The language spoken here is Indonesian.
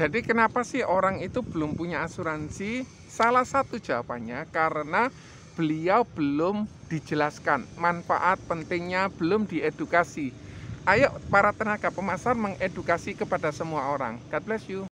Jadi kenapa sih orang itu belum punya asuransi? Salah satu jawabannya karena beliau belum dijelaskan manfaat pentingnya belum diedukasi. Ayo para tenaga pemasar mengedukasi kepada semua orang. God bless you.